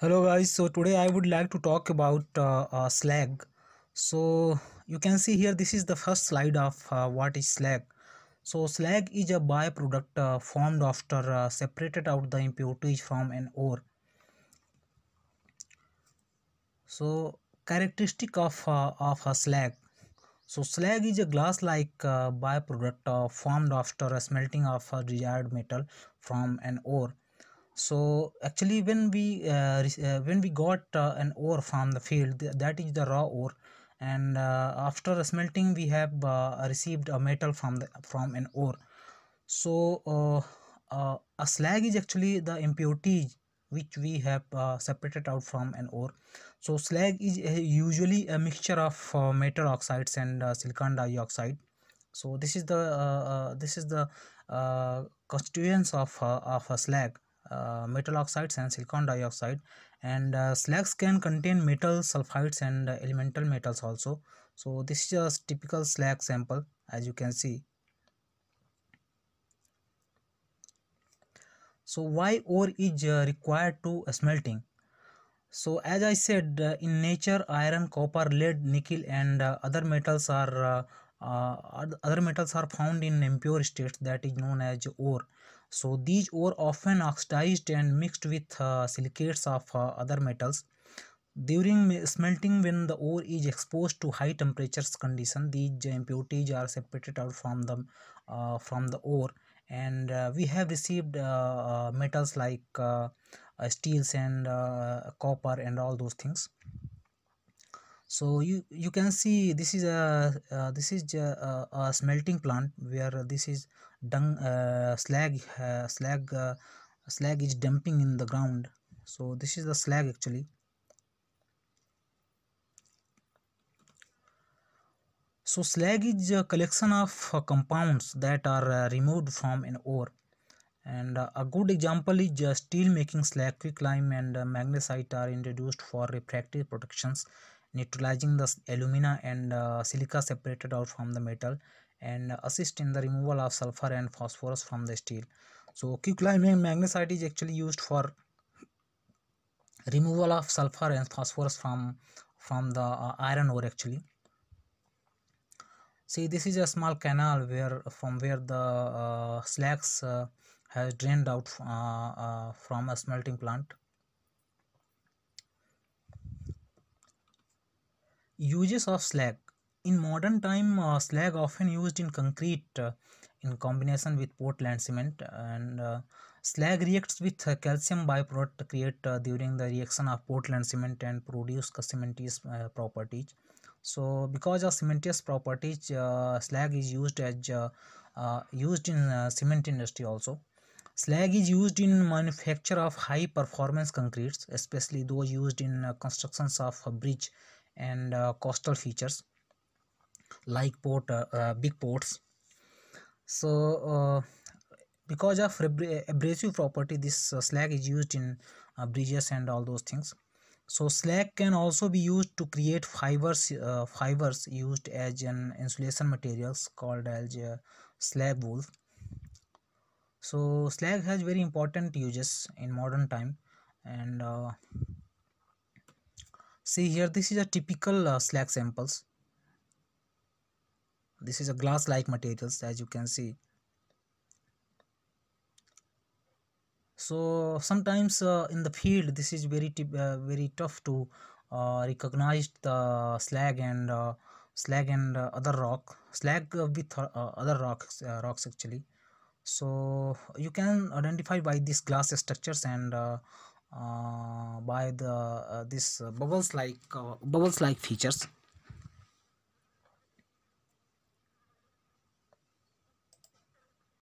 hello guys so today i would like to talk about uh, uh, slag so you can see here this is the first slide of uh, what is slag so slag is a byproduct uh, formed after uh, separated out the impurities from an ore so characteristic of uh, of a slag so slag is a glass like byproduct formed after smelting of a desired metal from an ore so actually when we uh, uh, when we got uh, an ore from the field that is the raw ore and after smelting we have received a metal from the from an ore so a slag is actually the impurities which we have uh, separated out from an ore so slag is uh, usually a mixture of uh, metal oxides and silicon dioxide so this is the this is the constituents of of a slag uh, metal oxides and silicon dioxide and uh, slags can contain metal sulfides and elemental metals also so this is a typical slag sample as you can see so why ore is uh, required to smelting so as i said uh, in nature iron copper lead nickel and uh, other metals are uh, uh, other metals are found in impure states that is known as ore. So these ore often oxidized and mixed with uh, silicates of uh, other metals. During smelting when the ore is exposed to high temperatures condition these impurities are separated out from the, uh, from the ore and uh, we have received uh, uh metals like uh, uh, steels and uh, copper and all those things so you you can see this is a uh, this is a, uh, a, smelting plant where this is dung uh, slag uh, slag uh, slag is dumping in the ground so this is the slag actually so slag is a collection of uh, compounds that are removed from an ore and a good example is steel making slag quicklime and magnesite are introduced for refractive protections neutralizing the alumina and uh, silica separated out from the metal and assist in the removal of sulfur and phosphorus from the steel so quick lime magnesite is actually used for removal of sulfur and phosphorus from from the uh, iron ore actually see this is a small canal where from where the uh, slags uh, has drained out uh, uh, from a smelting plant uses of slag in modern time uh, slag often used in concrete uh, in combination with portland cement and uh, slag reacts with uh, calcium byproduct created uh, during the reaction of portland cement and produce cementitious uh, properties so because of cementitious properties slag is used as used in cement industry also slag is used in manufacture of high performance concretes especially those used in constructions of bridge and uh, coastal features like port uh, uh, big ports so because of abrasive property this slag is used in bridges and all those things so slag can also be used to create fibers uh, fibers used as an insulation materials called as uh, slag wool so slag has very important uses in modern time and uh, see here this is a typical uh, slag samples this is a glass like materials as you can see so sometimes uh, in the field this is very uh, very tough to uh, recognize the slag and uh, slag and uh, other rock slag with uh, other rocks rocks actually so you can identify by these glass structures and uh, by the uh, this bubbles like uh, bubbles like features